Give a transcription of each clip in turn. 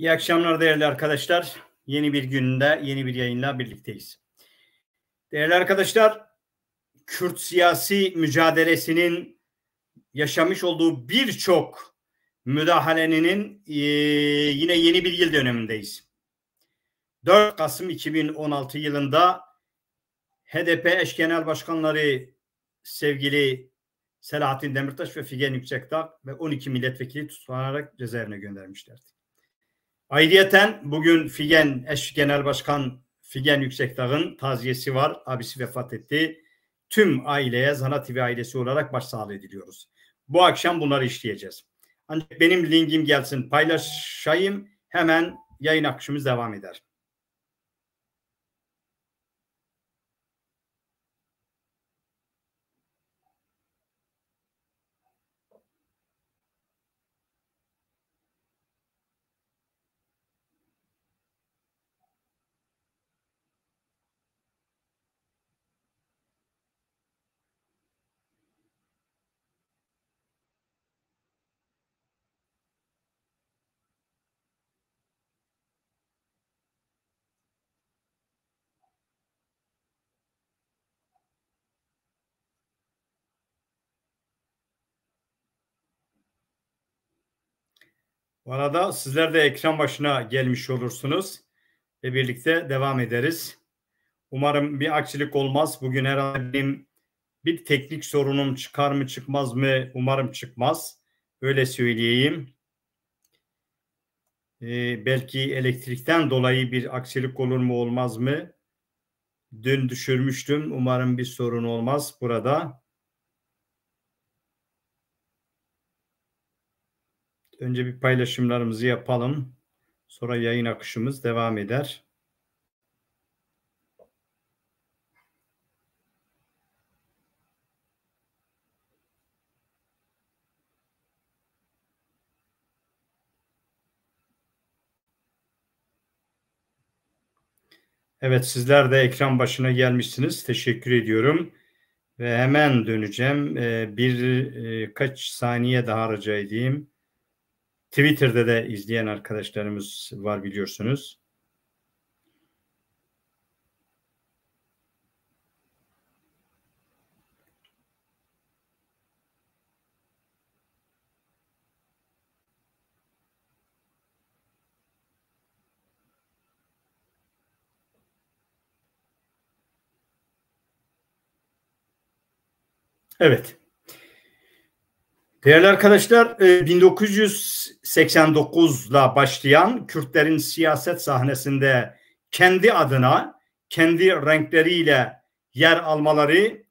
İyi akşamlar değerli arkadaşlar. Yeni bir günde yeni bir yayınla birlikteyiz. Değerli arkadaşlar, Kürt siyasi mücadelesinin yaşamış olduğu birçok müdahalenin e, yine yeni bir yıl dönemindeyiz. 4 Kasım 2016 yılında HDP eş genel başkanları sevgili Selahattin Demirtaş ve Figen Yüksekdağ ve 12 milletvekili tutuklanarak cezaevine göndermişlerdi. Ayrıyeten bugün Figen eş genel başkan Figen Yüksekdağ'ın taziyesi var. Abisi vefat etti. Tüm aileye Zana TV ailesi olarak başsağlığı diliyoruz. Bu akşam bunları işleyeceğiz. Ancak benim linkim gelsin paylaşayım. Hemen yayın akışımız devam eder. Bu arada sizler de ekran başına gelmiş olursunuz ve birlikte devam ederiz. Umarım bir aksilik olmaz. Bugün herhalde benim bir teknik sorunum çıkar mı çıkmaz mı umarım çıkmaz. Öyle söyleyeyim. Ee, belki elektrikten dolayı bir aksilik olur mu olmaz mı? Dün düşürmüştüm. Umarım bir sorun olmaz burada. önce bir paylaşımlarımızı yapalım. Sonra yayın akışımız devam eder. Evet sizler de ekran başına gelmişsiniz. Teşekkür ediyorum. Ve hemen döneceğim. Ee, bir e, kaç saniye daha rica edeyim. Twitter'da da izleyen arkadaşlarımız var biliyorsunuz. Evet. Değerli arkadaşlar 1989'la e, başlayan Kürtlerin siyaset sahnesinde kendi adına kendi renkleriyle yer almaları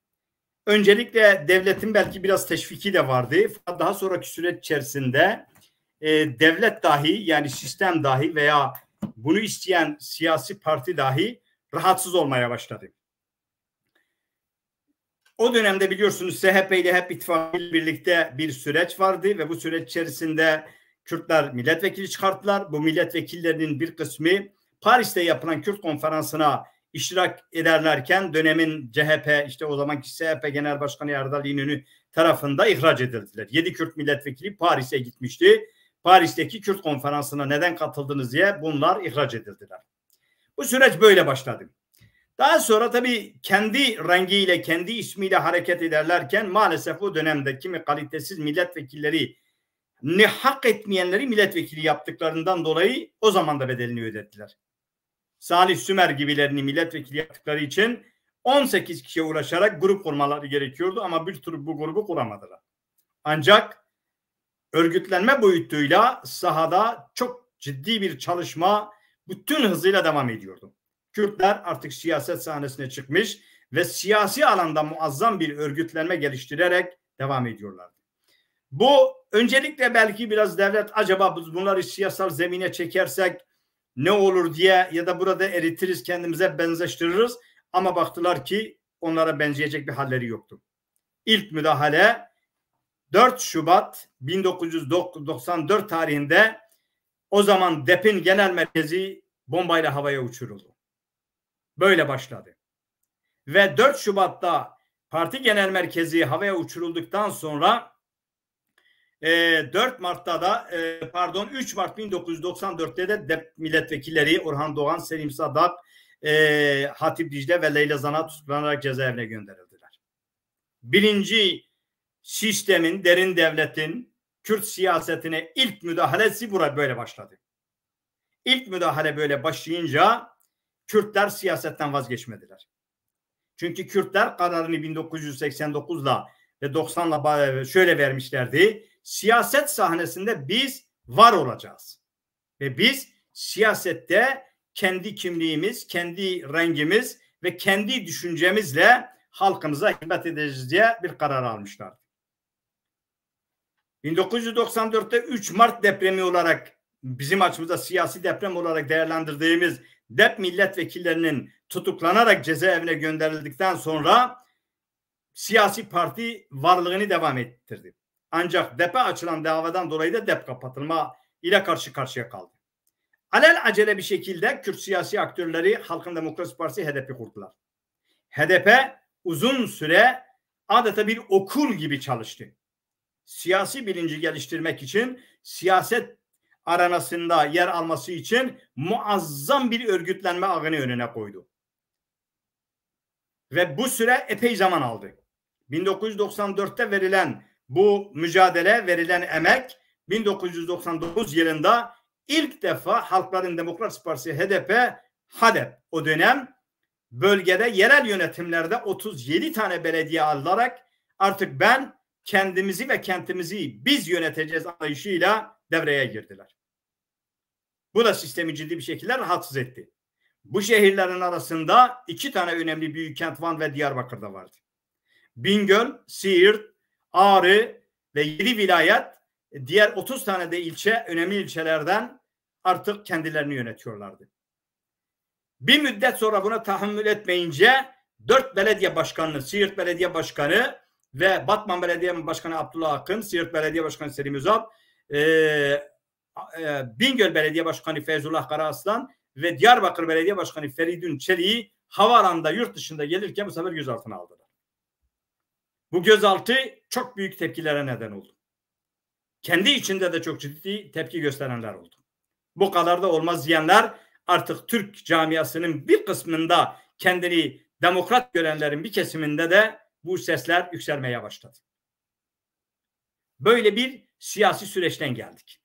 öncelikle devletin belki biraz teşviki de vardı. Daha sonraki süreç içerisinde e, devlet dahi yani sistem dahi veya bunu isteyen siyasi parti dahi rahatsız olmaya başladı. O dönemde biliyorsunuz CHP ile HEP ittifakı birlikte bir süreç vardı ve bu süreç içerisinde Kürtler milletvekili çıkarttılar. Bu milletvekillerinin bir kısmı Paris'te yapılan Kürt konferansına iştirak ederlerken dönemin CHP işte o zamanki CHP Genel Başkanı Erdal İnönü tarafında ihraç edildiler. 7 Kürt milletvekili Paris'e gitmişti. Paris'teki Kürt konferansına neden katıldınız diye bunlar ihraç edildiler. Bu süreç böyle başladı. Daha sonra tabii kendi rengiyle, kendi ismiyle hareket ederlerken maalesef o dönemde kimi kalitesiz milletvekilleri ne hak etmeyenleri milletvekili yaptıklarından dolayı o zaman da bedelini ödettiler. Salih Sümer gibilerini milletvekili yaptıkları için 18 kişiye ulaşarak grup kurmaları gerekiyordu ama bir türlü bu grubu kuramadılar. Ancak örgütlenme boyutuyla sahada çok ciddi bir çalışma bütün hızıyla devam ediyordu. Kürtler artık siyaset sahnesine çıkmış ve siyasi alanda muazzam bir örgütlenme geliştirerek devam ediyorlar. Bu öncelikle belki biraz devlet acaba biz bunları siyasal zemine çekersek ne olur diye ya da burada eritiriz kendimize benzeştiririz ama baktılar ki onlara benzeyecek bir halleri yoktu. İlk müdahale 4 Şubat 1994 tarihinde o zaman DEP'in genel merkezi bombayla havaya uçuruldu böyle başladı. Ve 4 Şubat'ta parti genel merkezi havaya uçurulduktan sonra e, 4 Mart'ta da e, pardon 3 Mart 1994'te de dep milletvekilleri Orhan Doğan, Selim Sadat, e, Hatip Dicle ve Leyla Zana tutuklanarak cezaevine gönderildiler. Birinci sistemin, derin devletin Kürt siyasetine ilk müdahalesi burada böyle başladı. İlk müdahale böyle başlayınca Kürtler siyasetten vazgeçmediler. Çünkü Kürtler kararını 1989'la ve 90'la şöyle vermişlerdi. Siyaset sahnesinde biz var olacağız. Ve biz siyasette kendi kimliğimiz, kendi rengimiz ve kendi düşüncemizle halkımıza hizmet edeceğiz diye bir karar almışlar. 1994'te 3 Mart depremi olarak bizim açımızda siyasi deprem olarak değerlendirdiğimiz DEP milletvekillerinin tutuklanarak cezaevine gönderildikten sonra siyasi parti varlığını devam ettirdi. Ancak DEP'e açılan davadan dolayı da DEP kapatılma ile karşı karşıya kaldı. Alel acele bir şekilde Kürt siyasi aktörleri Halkın Demokrasi Partisi HDP e kurdular. HDP e uzun süre adeta bir okul gibi çalıştı. Siyasi bilinci geliştirmek için siyaset arenasında yer alması için muazzam bir örgütlenme ağını önüne koydu. Ve bu süre epey zaman aldı. 1994'te verilen bu mücadele, verilen emek 1999 yılında ilk defa Halkların Demokrat Partisi HDP, HADEP o dönem bölgede yerel yönetimlerde 37 tane belediye alarak artık ben kendimizi ve kentimizi biz yöneteceğiz anlayışıyla devreye girdiler. Bu da sistemi ciddi bir şekilde rahatsız etti. Bu şehirlerin arasında iki tane önemli büyük kent Van ve Diyarbakır'da vardı. Bingöl, Siirt, Ağrı ve yedi vilayet diğer 30 tane de ilçe önemli ilçelerden artık kendilerini yönetiyorlardı. Bir müddet sonra buna tahammül etmeyince dört belediye başkanı, Siirt Belediye Başkanı ve Batman Belediye Başkanı Abdullah Akın, Siirt Belediye Başkanı Selim Özal, e, e, Bingöl Belediye Başkanı Feyzullah Karaaslan ve Diyarbakır Belediye Başkanı Feridun Çelik'i havaalanında yurt dışında gelirken bu sefer gözaltına aldılar. Bu gözaltı çok büyük tepkilere neden oldu. Kendi içinde de çok ciddi tepki gösterenler oldu. Bu kadar da olmaz diyenler artık Türk camiasının bir kısmında kendini demokrat görenlerin bir kesiminde de bu sesler yükselmeye başladı. Böyle bir siyasi süreçten geldik.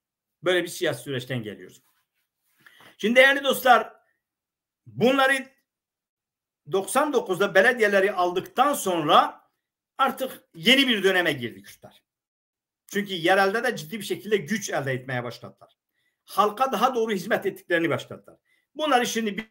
Böyle bir siyasi süreçten geliyoruz. Şimdi değerli dostlar bunları 99'da belediyeleri aldıktan sonra artık yeni bir döneme girdi Kürtler. Çünkü yerelde de ciddi bir şekilde güç elde etmeye başladılar. Halka daha doğru hizmet ettiklerini başladılar. Bunları şimdi bir,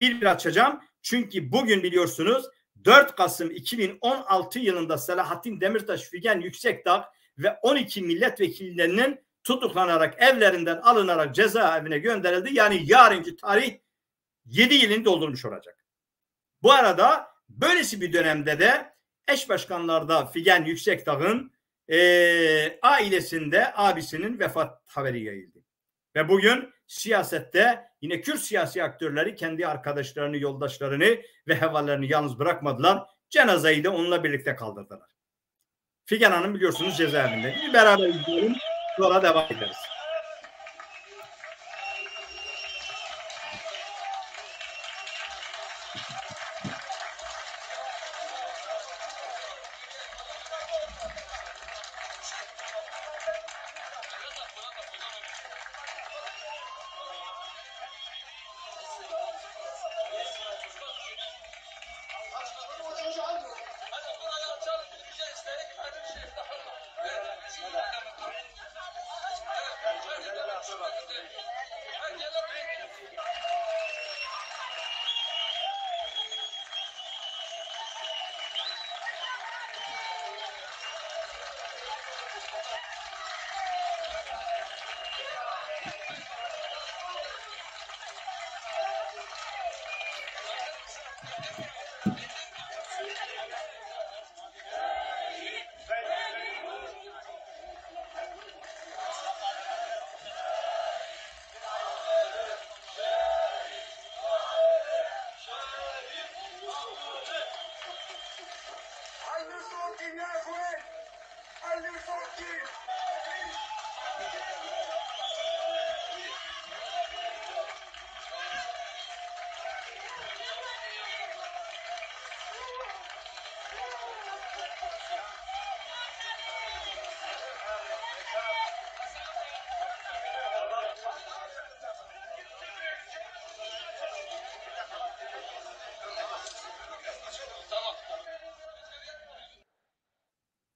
bir, bir açacağım. Çünkü bugün biliyorsunuz 4 Kasım 2016 yılında Selahattin Demirtaş Figen Yüksekdağ ve 12 milletvekillerinin tutuklanarak evlerinden alınarak cezaevine gönderildi. Yani yarınki tarih 7 yılını doldurmuş olacak. Bu arada böylesi bir dönemde de eş başkanlarda Figen Yüksekdağ'ın e, ailesinde abisinin vefat haberi yayıldı. Ve bugün siyasette yine Kürt siyasi aktörleri kendi arkadaşlarını, yoldaşlarını ve hevalarını yalnız bırakmadılar. Cenazeyi de onunla birlikte kaldırdılar. Figen Hanım biliyorsunuz cezaevinde. Bir beraber izleyelim. Colorado é Avalanche.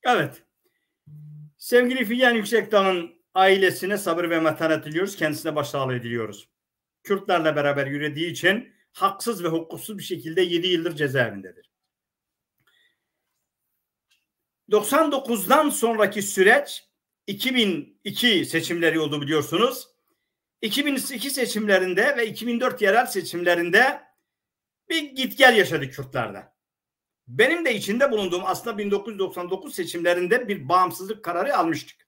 Evet. Sevgili Figen Yüksekdağ'ın ailesine sabır ve metanet diliyoruz. Kendisine başsağlığı diliyoruz. Kürtlerle beraber yürüdüğü için haksız ve hukuksuz bir şekilde 7 yıldır cezaevindedir. 99'dan sonraki süreç 2002 seçimleri oldu biliyorsunuz. 2002 seçimlerinde ve 2004 yerel seçimlerinde bir git gel yaşadı Kürtlerle. Benim de içinde bulunduğum aslında 1999 seçimlerinde bir bağımsızlık kararı almıştık.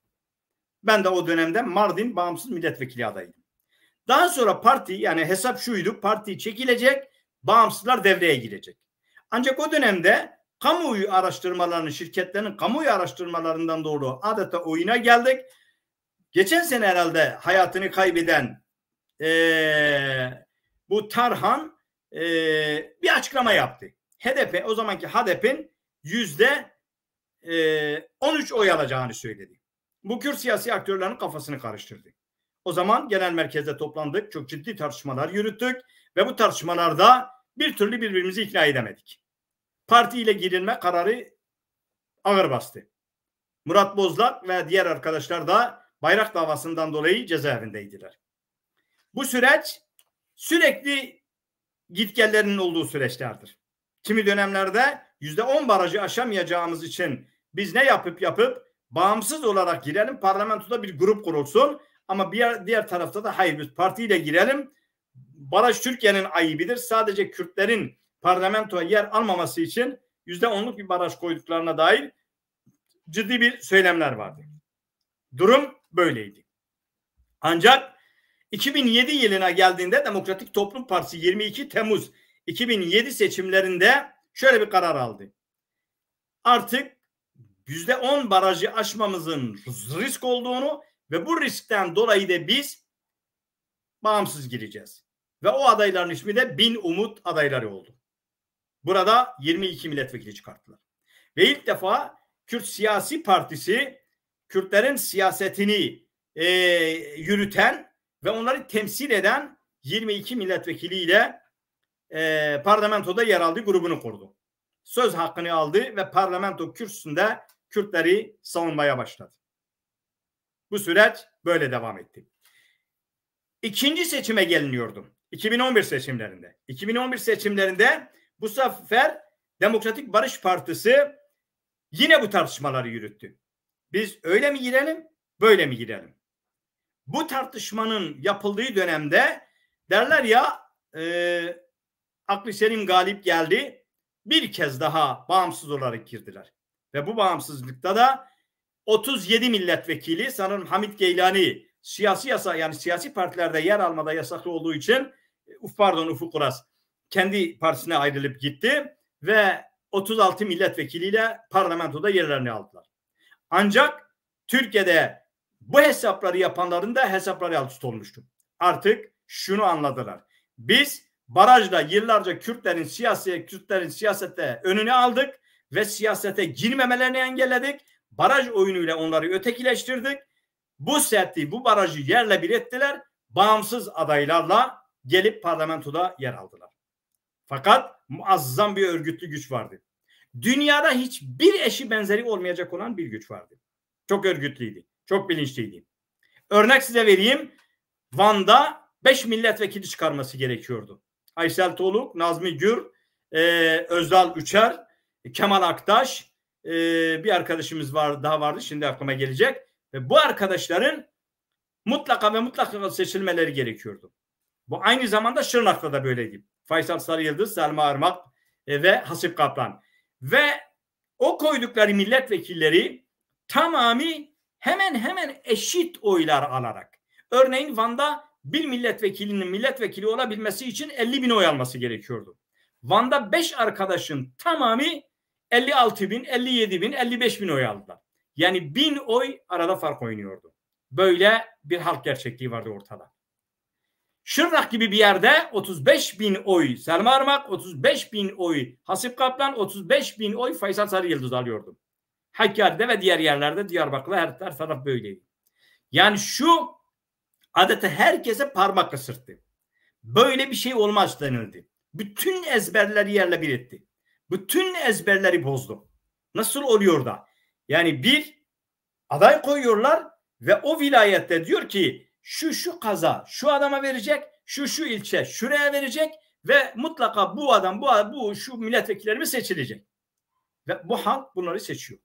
Ben de o dönemde Mardin bağımsız milletvekili adayıydım. Daha sonra parti yani hesap şuydu parti çekilecek bağımsızlar devreye girecek. Ancak o dönemde kamuoyu araştırmalarını şirketlerin kamuoyu araştırmalarından doğru adeta oyuna geldik. Geçen sene herhalde hayatını kaybeden ee, bu Tarhan ee, bir açıklama yaptı. HDP o zamanki HDP'nin yüzde 13 e, oy alacağını söyledi. Bu Kürt siyasi aktörlerin kafasını karıştırdı. O zaman genel merkezde toplandık. Çok ciddi tartışmalar yürüttük ve bu tartışmalarda bir türlü birbirimizi ikna edemedik. Parti ile girilme kararı ağır bastı. Murat Bozlak ve diğer arkadaşlar da bayrak davasından dolayı cezaevindeydiler. Bu süreç sürekli gitgellerinin olduğu süreçlerdir. Kimi dönemlerde yüzde on barajı aşamayacağımız için biz ne yapıp yapıp bağımsız olarak girelim. Parlamentoda bir grup kurulsun. Ama bir diğer tarafta da hayır biz partiyle girelim. Baraj Türkiye'nin ayıbidir. Sadece Kürtlerin parlamentoya yer almaması için yüzde onluk bir baraj koyduklarına dair ciddi bir söylemler vardı. Durum böyleydi. Ancak 2007 yılına geldiğinde Demokratik Toplum Partisi 22 Temmuz 2007 seçimlerinde şöyle bir karar aldı. Artık yüzde on barajı aşmamızın risk olduğunu ve bu riskten dolayı da biz bağımsız gireceğiz. Ve o adayların ismi de Bin Umut adayları oldu. Burada 22 milletvekili çıkarttılar. Ve ilk defa Kürt Siyasi Partisi Kürtlerin siyasetini e, yürüten ve onları temsil eden 22 milletvekiliyle e, ee, parlamentoda yer aldı, grubunu kurdu. Söz hakkını aldı ve parlamento kürsüsünde Kürtleri savunmaya başladı. Bu süreç böyle devam etti. İkinci seçime geliniyordum. 2011 seçimlerinde. 2011 seçimlerinde bu sefer Demokratik Barış Partisi yine bu tartışmaları yürüttü. Biz öyle mi girelim, böyle mi girelim? Bu tartışmanın yapıldığı dönemde derler ya e, aklı selim galip geldi. Bir kez daha bağımsız olarak girdiler. Ve bu bağımsızlıkta da 37 milletvekili sanırım Hamit Geylani siyasi yasa yani siyasi partilerde yer almada yasaklı olduğu için e, pardon Ufuk Uras kendi partisine ayrılıp gitti ve 36 milletvekiliyle parlamentoda yerlerini aldılar. Ancak Türkiye'de bu hesapları yapanların da hesapları alt üst olmuştu. Artık şunu anladılar. Biz barajda yıllarca Kürtlerin siyasi Kürtlerin siyasette önünü aldık ve siyasete girmemelerini engelledik. Baraj oyunuyla onları ötekileştirdik. Bu setti, bu barajı yerle bir ettiler. Bağımsız adaylarla gelip parlamentoda yer aldılar. Fakat muazzam bir örgütlü güç vardı. Dünyada hiçbir eşi benzeri olmayacak olan bir güç vardı. Çok örgütlüydü. Çok bilinçliydi. Örnek size vereyim. Van'da 5 milletvekili çıkarması gerekiyordu. Aysel Toluk, Nazmi Gür, e, Özdal Üçer, Kemal Aktaş e, bir arkadaşımız var daha vardı şimdi aklıma gelecek. Ve bu arkadaşların mutlaka ve mutlaka seçilmeleri gerekiyordu. Bu aynı zamanda Şırnak'ta da böyleydi. Faysal Sarıyıldız, Selma Armak e, ve Hasip Kaplan. Ve o koydukları milletvekilleri tamamı hemen hemen eşit oylar alarak. Örneğin Van'da bir milletvekilinin milletvekili olabilmesi için 50 bin oy alması gerekiyordu. Van'da 5 arkadaşın tamamı 56 bin, 57 bin, 55 bin oy aldılar. Yani bin oy arada fark oynuyordu. Böyle bir halk gerçekliği vardı ortada. Şırnak gibi bir yerde 35 bin oy Selma Armak, 35 bin oy Hasip Kaplan, 35 bin oy Faysal Sarı Yıldız alıyordu. Hakkari'de ve diğer yerlerde Diyarbakır'da her, her taraf böyleydi. Yani şu adeta herkese parmak ısırttı. Böyle bir şey olmaz denildi. Bütün ezberleri yerle bir etti. Bütün ezberleri bozdu. Nasıl oluyor da? Yani bir aday koyuyorlar ve o vilayette diyor ki şu şu kaza şu adama verecek, şu şu ilçe şuraya verecek ve mutlaka bu adam bu bu şu milletvekillerimiz seçilecek. Ve bu halk bunları seçiyor.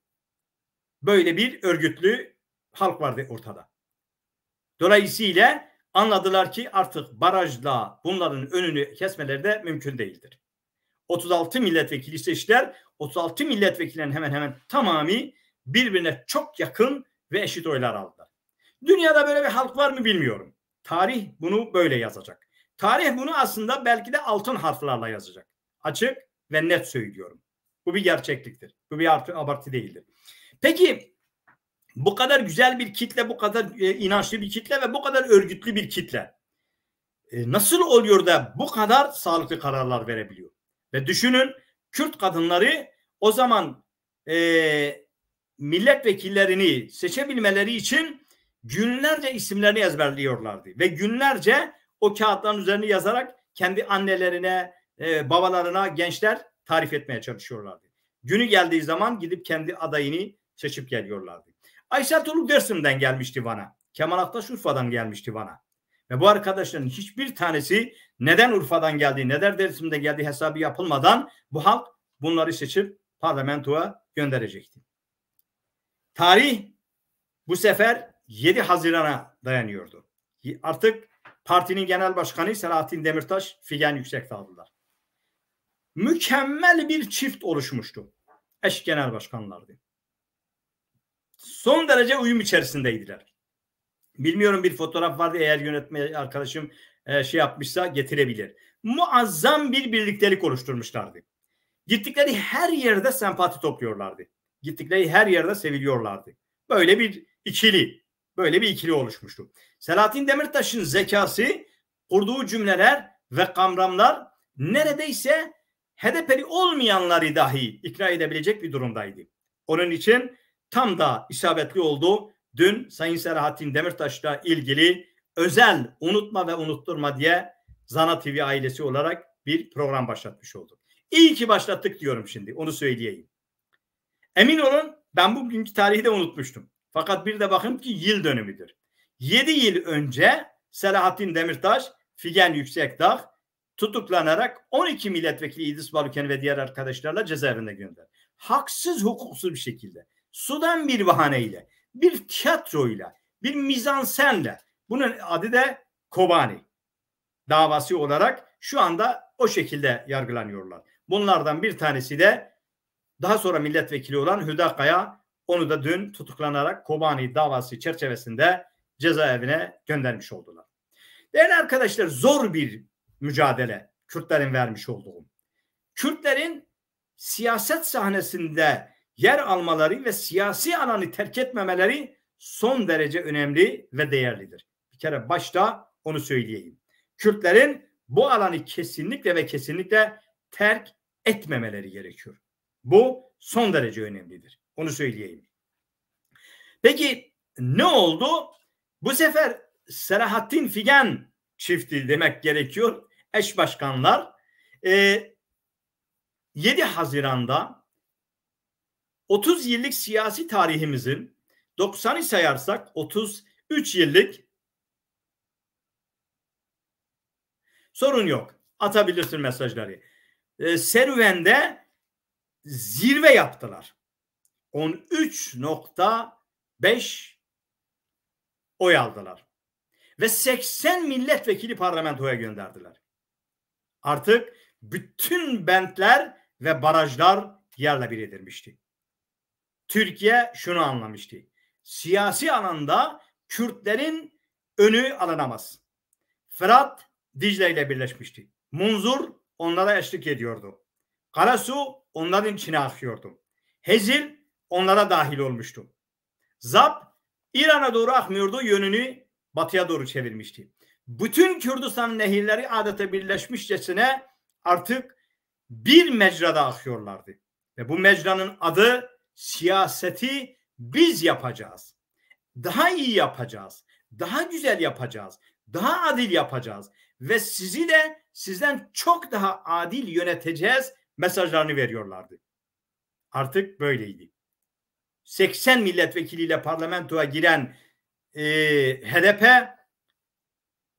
Böyle bir örgütlü halk vardı ortada. Dolayısıyla anladılar ki artık barajla bunların önünü kesmeleri de mümkün değildir. 36 milletvekili seçtiler. 36 milletvekilinin hemen hemen tamamı birbirine çok yakın ve eşit oylar aldılar. Dünyada böyle bir halk var mı bilmiyorum. Tarih bunu böyle yazacak. Tarih bunu aslında belki de altın harflerle yazacak. Açık ve net söylüyorum. Bu bir gerçekliktir. Bu bir artı abartı değildir. Peki bu kadar güzel bir kitle, bu kadar e, inançlı bir kitle ve bu kadar örgütlü bir kitle. E, nasıl oluyor da bu kadar sağlıklı kararlar verebiliyor? Ve düşünün Kürt kadınları o zaman e, milletvekillerini seçebilmeleri için günlerce isimlerini ezberliyorlardı. Ve günlerce o kağıtların üzerine yazarak kendi annelerine, e, babalarına gençler tarif etmeye çalışıyorlardı. Günü geldiği zaman gidip kendi adayını seçip geliyorlardı. Aysel Toluk Dersim'den gelmişti bana, Kemal Aktaş Urfa'dan gelmişti bana Ve bu arkadaşların hiçbir tanesi neden Urfa'dan geldi, neden Dersim'den geldi hesabı yapılmadan bu halk bunları seçip parlamentoya gönderecekti. Tarih bu sefer 7 Haziran'a dayanıyordu. Artık partinin genel başkanı Selahattin Demirtaş Figen Yüksek aldılar. Mükemmel bir çift oluşmuştu. Eş genel başkanlardı son derece uyum içerisindeydiler. Bilmiyorum bir fotoğraf vardı eğer yönetme arkadaşım e, şey yapmışsa getirebilir. Muazzam bir birliktelik oluşturmuşlardı. Gittikleri her yerde sempati topluyorlardı. Gittikleri her yerde seviliyorlardı. Böyle bir ikili, böyle bir ikili oluşmuştu. Selahattin Demirtaş'ın zekası, kurduğu cümleler ve kamramlar neredeyse HDP'li olmayanları dahi ikna edebilecek bir durumdaydı. Onun için tam da isabetli oldu. Dün Sayın Selahattin Demirtaş'la ilgili özel unutma ve unutturma diye Zana TV ailesi olarak bir program başlatmış olduk. İyi ki başlattık diyorum şimdi onu söyleyeyim. Emin olun ben bugünkü tarihi de unutmuştum. Fakat bir de bakın ki yıl dönümüdür. 7 yıl önce Selahattin Demirtaş, Figen Yüksekdağ tutuklanarak 12 milletvekili İdris Baluken ve diğer arkadaşlarla cezaevine gönderdi. Haksız hukuksuz bir şekilde sudan bir bahaneyle, bir tiyatroyla, bir mizansenle. Bunun adı da Kobani davası olarak şu anda o şekilde yargılanıyorlar. Bunlardan bir tanesi de daha sonra milletvekili olan Hüda Kaya onu da dün tutuklanarak Kobani davası çerçevesinde cezaevine göndermiş oldular. Değerli arkadaşlar zor bir mücadele Kürtlerin vermiş olduğu. Kürtlerin siyaset sahnesinde yer almaları ve siyasi alanı terk etmemeleri son derece önemli ve değerlidir. Bir kere başta onu söyleyeyim. Kürtlerin bu alanı kesinlikle ve kesinlikle terk etmemeleri gerekiyor. Bu son derece önemlidir. Onu söyleyeyim. Peki ne oldu? Bu sefer Selahattin Figen çifti demek gerekiyor. Eş başkanlar e, ee, 7 Haziran'da 30 yıllık siyasi tarihimizin 90'ı sayarsak 33 yıllık sorun yok. Atabilirsin mesajları. E, serüvende zirve yaptılar. 13.5 oy aldılar. Ve 80 milletvekili parlamentoya gönderdiler. Artık bütün bentler ve barajlar yerle bir edilmişti. Türkiye şunu anlamıştı. Siyasi alanda Kürtlerin önü alınamaz. Fırat Dicle ile birleşmişti. Munzur onlara eşlik ediyordu. Karasu onların içine akıyordu. Hezil onlara dahil olmuştu. Zap İran'a doğru akmıyordu yönünü batıya doğru çevirmişti. Bütün Kürdistan nehirleri adeta birleşmişçesine artık bir mecrada akıyorlardı. Ve bu mecranın adı siyaseti biz yapacağız. Daha iyi yapacağız. Daha güzel yapacağız. Daha adil yapacağız ve sizi de sizden çok daha adil yöneteceğiz mesajlarını veriyorlardı. Artık böyleydi. 80 milletvekiliyle parlamentoya giren e, HDP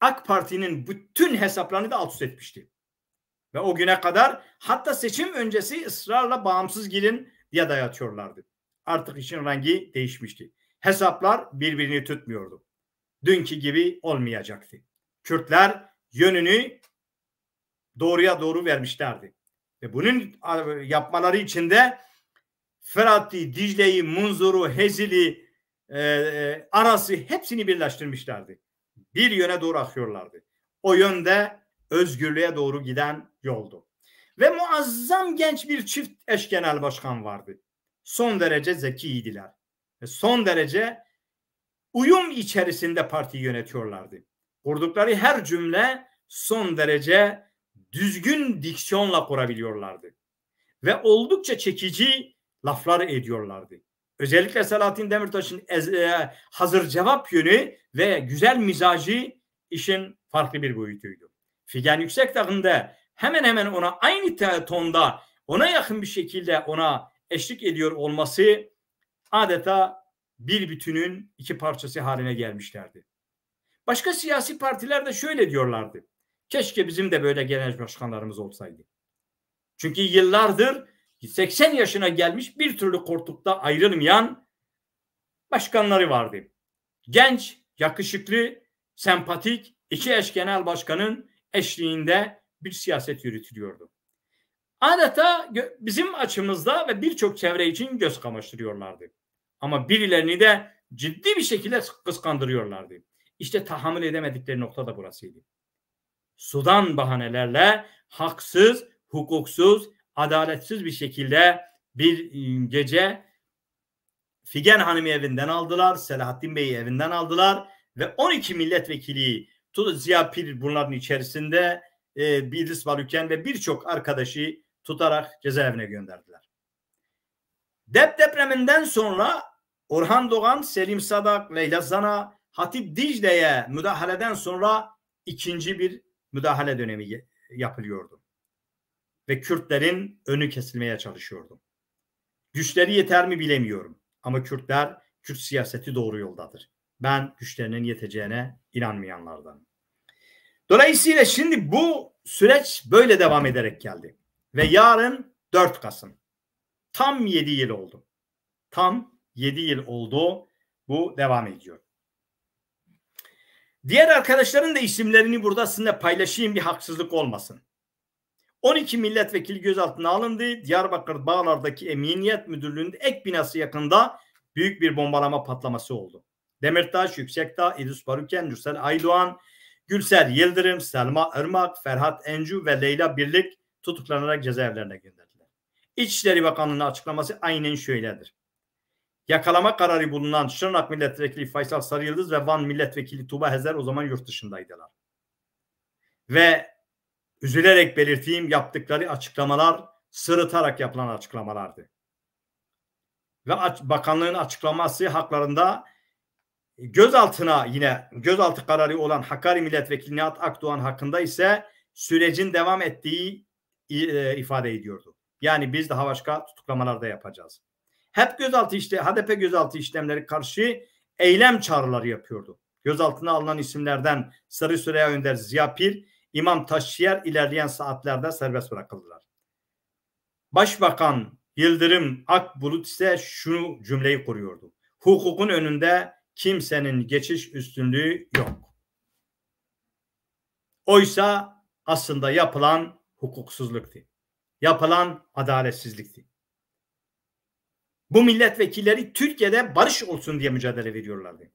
AK Parti'nin bütün hesaplarını da alt üst etmişti. Ve o güne kadar hatta seçim öncesi ısrarla bağımsız girin, diye dayatıyorlardı. Artık işin rengi değişmişti. Hesaplar birbirini tutmuyordu. Dünkü gibi olmayacaktı. Kürtler yönünü doğruya doğru vermişlerdi. Ve bunun yapmaları için de Ferhat'i, Dicle'yi, Munzur'u, Hezil'i, e, e, Aras'ı hepsini birleştirmişlerdi. Bir yöne doğru akıyorlardı. O yönde özgürlüğe doğru giden yoldu ve muazzam genç bir çift eşkenal başkan vardı. Son derece zekiydiler. Ve son derece uyum içerisinde partiyi yönetiyorlardı. Kurdukları her cümle son derece düzgün diksiyonla kurabiliyorlardı. Ve oldukça çekici laflar ediyorlardı. Özellikle Selahattin Demirtaş'ın e, hazır cevap yönü ve güzel mizacı işin farklı bir boyutuydu. Figen Yüksekdağ'ın da hemen hemen ona aynı tonda ona yakın bir şekilde ona eşlik ediyor olması adeta bir bütünün iki parçası haline gelmişlerdi. Başka siyasi partiler de şöyle diyorlardı. Keşke bizim de böyle genel başkanlarımız olsaydı. Çünkü yıllardır 80 yaşına gelmiş bir türlü korktukta ayrılmayan başkanları vardı. Genç, yakışıklı, sempatik iki eş genel başkanın eşliğinde bir siyaset yürütülüyordu. Adeta bizim açımızda ve birçok çevre için göz kamaştırıyorlardı. Ama birilerini de ciddi bir şekilde kıskandırıyorlardı. İşte tahammül edemedikleri nokta da burasıydı. Sudan bahanelerle haksız, hukuksuz, adaletsiz bir şekilde bir e, gece Figen Hanım'ı evinden aldılar, Selahattin Bey'i evinden aldılar ve 12 milletvekili Tutu Ziya Pir bunların içerisinde e, Bilris Balüken ve birçok arkadaşı tutarak cezaevine gönderdiler. Dep depreminden sonra Orhan Doğan, Selim Sadak, Leyla Zana, Hatip Dicle'ye müdahaleden sonra ikinci bir müdahale dönemi yapılıyordu. Ve Kürtlerin önü kesilmeye çalışıyordu. Güçleri yeter mi bilemiyorum. Ama Kürtler, Kürt siyaseti doğru yoldadır. Ben güçlerinin yeteceğine inanmayanlardan. Dolayısıyla şimdi bu süreç böyle devam ederek geldi. Ve yarın 4 Kasım. Tam 7 yıl oldu. Tam 7 yıl oldu. Bu devam ediyor. Diğer arkadaşların da isimlerini burada sizinle paylaşayım bir haksızlık olmasın. 12 milletvekili gözaltına alındı. Diyarbakır Bağlar'daki Emniyet Müdürlüğü'nün ek binası yakında büyük bir bombalama patlaması oldu. Demirtaş, Yüksekdağ, İdris Baruken, Gürsel Aydoğan, Gülser Yıldırım, Selma Irmak, Ferhat Encu ve Leyla Birlik tutuklanarak cezaevlerine gönderildiler. İçişleri Bakanlığı'nın açıklaması aynen şöyledir. Yakalama kararı bulunan Şırnak Milletvekili Faysal Sarıyıldız ve Van Milletvekili Tuba Hezer o zaman yurt dışındaydılar. Ve üzülerek belirteyim yaptıkları açıklamalar sırıtarak yapılan açıklamalardı. Ve bakanlığın açıklaması haklarında gözaltına yine gözaltı kararı olan Hakkari Milletvekili Nihat Akdoğan hakkında ise sürecin devam ettiği e, ifade ediyordu. Yani biz daha başka da yapacağız. Hep gözaltı işte HDP gözaltı işlemleri karşı eylem çağrıları yapıyordu. Gözaltına alınan isimlerden Sarı Süreyya Önder Ziya Pir, İmam Taşyer ilerleyen saatlerde serbest bırakıldılar. Başbakan Yıldırım Akbulut ise şunu cümleyi kuruyordu. Hukukun önünde kimsenin geçiş üstünlüğü yok. Oysa aslında yapılan hukuksuzluktu. Yapılan adaletsizlikti. Bu milletvekilleri Türkiye'de barış olsun diye mücadele veriyorlardı.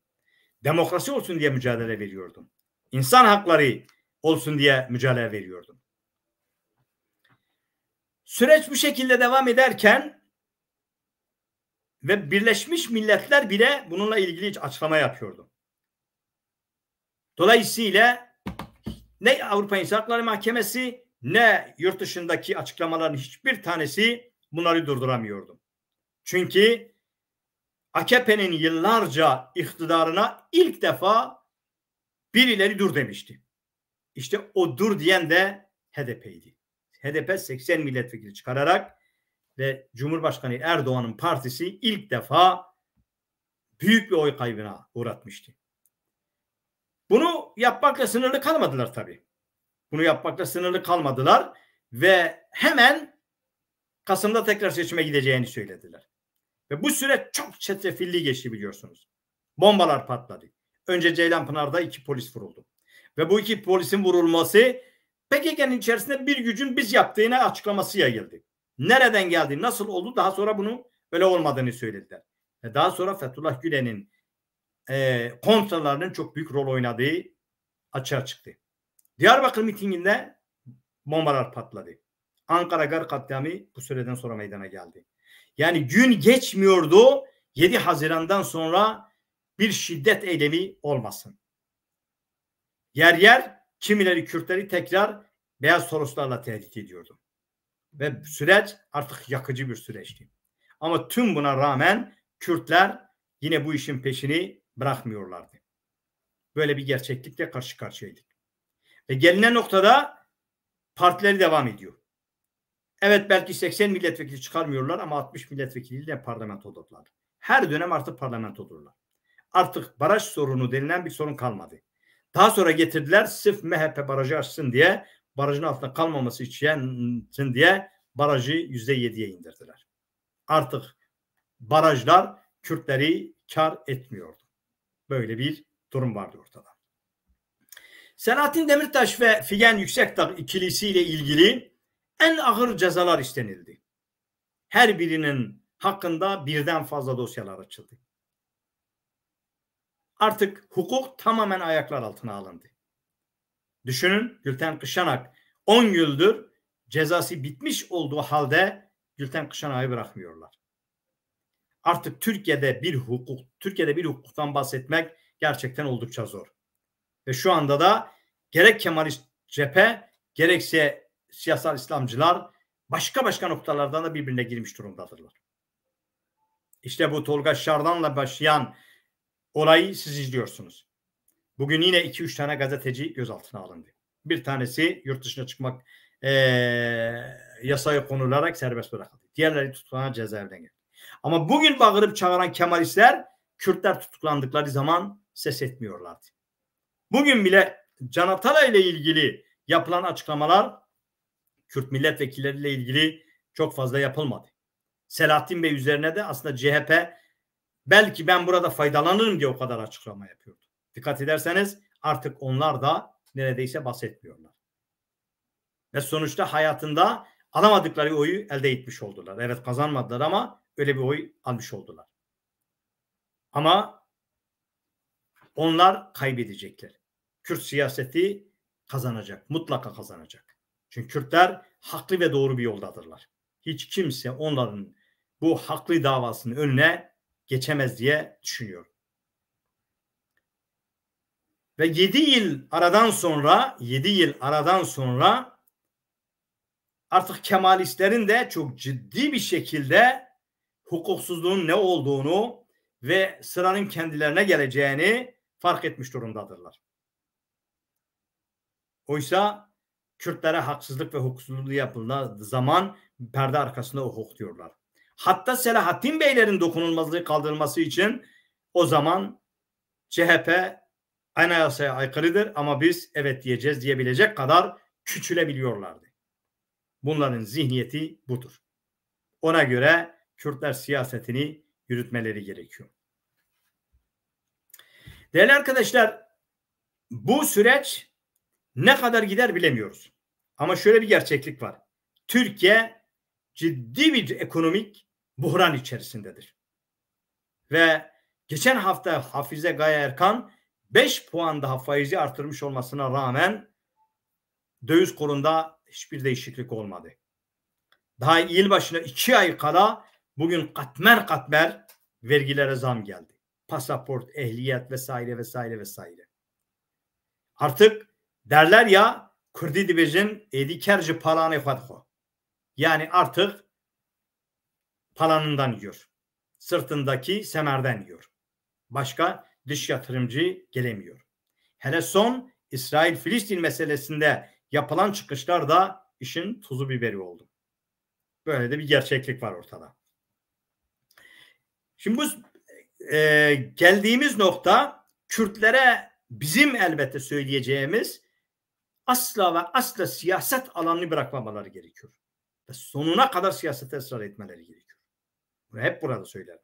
Demokrasi olsun diye mücadele veriyordum. İnsan hakları olsun diye mücadele veriyordum. Süreç bu şekilde devam ederken ve Birleşmiş Milletler bile bununla ilgili açıklama yapıyordu. Dolayısıyla ne Avrupa İnsan Hakları Mahkemesi ne yurt dışındaki açıklamaların hiçbir tanesi bunları durduramıyordu. Çünkü AKP'nin yıllarca iktidarına ilk defa birileri dur demişti. İşte o dur diyen de HDP'ydi. HDP 80 milletvekili çıkararak ve Cumhurbaşkanı Erdoğan'ın partisi ilk defa büyük bir oy kaybına uğratmıştı. Bunu yapmakla sınırlı kalmadılar tabii. Bunu yapmakla sınırlı kalmadılar ve hemen Kasım'da tekrar seçime gideceğini söylediler. Ve bu süreç çok çetrefilli geçti biliyorsunuz. Bombalar patladı. Önce Ceylanpınar'da iki polis vuruldu. Ve bu iki polisin vurulması PKK'nın içerisinde bir gücün biz yaptığına açıklaması yayıldı. Nereden geldi, nasıl oldu daha sonra bunu öyle olmadığını söylediler. Ve daha sonra Fethullah Gülen'in e, kontralarının çok büyük rol oynadığı açığa çıktı. Diyarbakır mitinginde bombalar patladı. Ankara Gar katliamı bu süreden sonra meydana geldi. Yani gün geçmiyordu 7 Haziran'dan sonra bir şiddet eylemi olmasın. Yer yer kimileri Kürtleri tekrar beyaz soruslarla tehdit ediyordu ve süreç artık yakıcı bir süreçti. Ama tüm buna rağmen Kürtler yine bu işin peşini bırakmıyorlardı. Böyle bir gerçeklikle karşı karşıyaydık. Ve gelinen noktada partileri devam ediyor. Evet belki 80 milletvekili çıkarmıyorlar ama 60 milletvekiliyle de parlamentodurlar. Her dönem artık parlamentodurlar. Artık baraj sorunu denilen bir sorun kalmadı. Daha sonra getirdiler sırf MHP barajı açsın diye barajın altında kalmaması için diye barajı yüzde yediye indirdiler. Artık barajlar Kürtleri kar etmiyordu. Böyle bir durum vardı ortada. Selahattin Demirtaş ve Figen Yüksekdağ ikilisiyle ilgili en ağır cezalar istenildi. Her birinin hakkında birden fazla dosyalar açıldı. Artık hukuk tamamen ayaklar altına alındı. Düşünün Gülten Kışanak 10 yıldır cezası bitmiş olduğu halde Gülten Kışanak'ı bırakmıyorlar. Artık Türkiye'de bir hukuk, Türkiye'de bir hukuktan bahsetmek gerçekten oldukça zor. Ve şu anda da gerek Kemalist cephe gerekse siyasal İslamcılar başka başka noktalardan da birbirine girmiş durumdadırlar. İşte bu Tolga Şardan'la başlayan olayı siz izliyorsunuz. Bugün yine 2-3 tane gazeteci gözaltına alındı. Bir tanesi yurt dışına çıkmak e, yasaya konularak serbest bırakıldı. Diğerleri tutuklanan cezaevinden geldi. Ama bugün bağırıp çağıran Kemalistler Kürtler tutuklandıkları zaman ses etmiyorlardı. Bugün bile Can Atala ile ilgili yapılan açıklamalar Kürt milletvekilleriyle ilgili çok fazla yapılmadı. Selahattin Bey üzerine de aslında CHP belki ben burada faydalanırım diye o kadar açıklama yapıyordu. Dikkat ederseniz artık onlar da neredeyse bahsetmiyorlar. Ve sonuçta hayatında alamadıkları oyu elde etmiş oldular. Evet kazanmadılar ama öyle bir oy almış oldular. Ama onlar kaybedecekler. Kürt siyaseti kazanacak. Mutlaka kazanacak. Çünkü Kürtler haklı ve doğru bir yoldadırlar. Hiç kimse onların bu haklı davasının önüne geçemez diye düşünüyorum. Ve 7 yıl aradan sonra 7 yıl aradan sonra artık Kemalistlerin de çok ciddi bir şekilde hukuksuzluğun ne olduğunu ve sıranın kendilerine geleceğini fark etmiş durumdadırlar. Oysa Kürtlere haksızlık ve hukuksuzluğu yapıldığı zaman perde arkasında o hukuk diyorlar. Hatta Selahattin Beylerin dokunulmazlığı kaldırılması için o zaman CHP anayasaya aykırıdır ama biz evet diyeceğiz diyebilecek kadar küçülebiliyorlardı. Bunların zihniyeti budur. Ona göre Kürtler siyasetini yürütmeleri gerekiyor. Değerli arkadaşlar bu süreç ne kadar gider bilemiyoruz. Ama şöyle bir gerçeklik var. Türkiye ciddi bir ekonomik buhran içerisindedir. Ve geçen hafta Hafize Gaye Erkan 5 puan daha faizi artırmış olmasına rağmen döviz kurunda hiçbir değişiklik olmadı. Daha yıl başına 2 ay kala bugün katmer katmer vergilere zam geldi. Pasaport, ehliyet vesaire vesaire vesaire. Artık derler ya kredi divizin edikerci palanı fatho. Yani artık palanından yiyor. Sırtındaki semerden yiyor. Başka dış yatırımcı gelemiyor. Hele son İsrail-Filistin meselesinde yapılan çıkışlar da işin tuzu biberi oldu. Böyle de bir gerçeklik var ortada. Şimdi bu e, geldiğimiz nokta Kürtlere bizim elbette söyleyeceğimiz asla ve asla siyaset alanını bırakmamaları gerekiyor. Ve sonuna kadar siyasete ısrar etmeleri gerekiyor. Bunu hep burada söylerim.